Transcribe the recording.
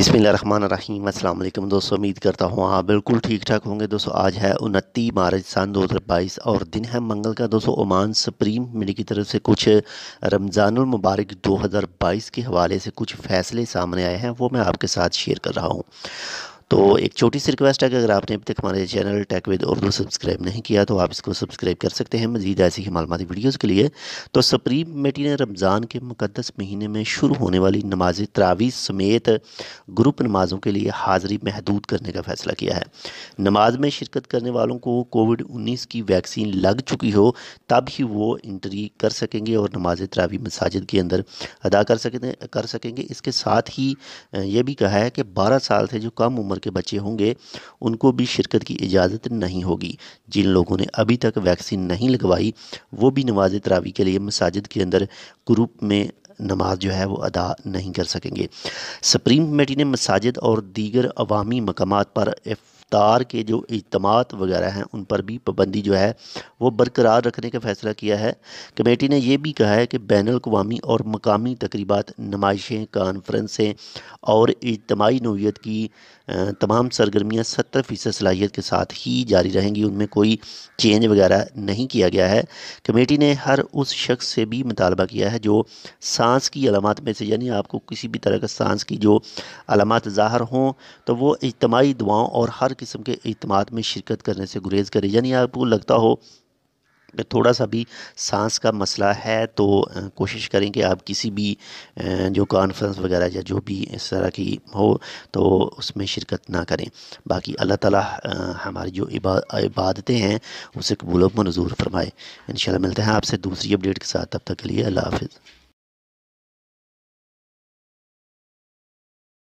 अस्सलाम अल्लाम दोस्तों उम्मीद करता हूँ हाँ बिल्कुल ठीक ठाक होंगे दोस्तों आज है उनती मार्च सन दो हज़ार बाईस और दिन है मंगल का दोस्तों ओमान सुप्रीम मिनी की तरफ से कुछ रमज़ानमबारक दो हज़ार बाईस के हवाले से कुछ फ़ैसले सामने आए हैं वो मैं आपके साथ शेयर कर रहा हूँ तो एक छोटी सी रिक्वेस्ट है कि अगर आपने अभी तक हमारे channel tech with Urdu subscribe नहीं किया तो आप इसको सब्सक्राइब कर सकते हैं मजीद ऐसी ही मालूमती वीडियोज़ के लिए तो सुप्रीम कमेटी ने रमज़ान के मुकदस महीने में शुरू होने वाली नमाज तरावी समेत ग्रुप नमाजों के लिए हाज़िरी महदूद करने का फ़ैसला किया है नमाज में शिरकत करने वालों को कोविड उन्नीस की वैक्सीन लग चुकी हो तब ही वो इंट्री कर सकेंगे और नमाज तरावी मसाजिद के अंदर अदा कर सकें कर सकेंगे इसके साथ ही ये भी कहा है कि बारह साल से जो कम उम्र के बच्चे होंगे उनको भी शिरकत की इजाज़त नहीं होगी जिन लोगों ने अभी तक वैक्सीन नहीं लगवाई वो भी नमाज तरावी के लिए मसाजिद के अंदर ग्रुप में नमाज जो है वो अदा नहीं कर सकेंगे सुप्रीम कमेटी ने मसाजिद और दीगर अवामी मकाम पर एफ तार के जो इजमात वगैरह हैं उन पर भी पाबंदी जो है वो बरकरार रखने का फ़ैसला किया है कमेटी ने यह भी कहा है कि बैन अवी और मकामी तकरीबा नुमाइशें कॉन्फ्रेंसें और इजमाही नोयत की तमाम सरगर्मियाँ सत्तर फ़ीसद सलाहियत के साथ ही जारी रहेंगी उनमें कोई चेंज वगैरह नहीं किया गया है कमेटी ने हर उस शख्स से भी मुतालबा किया है जो सांस की अलामत में से यानी आपको किसी भी तरह का सांस की जो अलामत ज़ाहर हों तो वो इजमाही दुआओं और हर किस्म के अतमाद में शिरकत करने से गुरेज़ करें यानी आपको लगता हो कि थोड़ा सा भी सांस का मसला है तो कोशिश करें कि आप किसी भी जो कॉन्फ्रेंस वगैरह या जो भी इस तरह की हो तो उसमें शिरकत ना करें बाकी अल्लाह ताला हमारी जो इबादतें हैं उसे कबूल मंजूर फरमाए इन मिलते हैं आपसे दूसरी अपडेट के साथ तब तक के लिए अल्लाह हाफिज़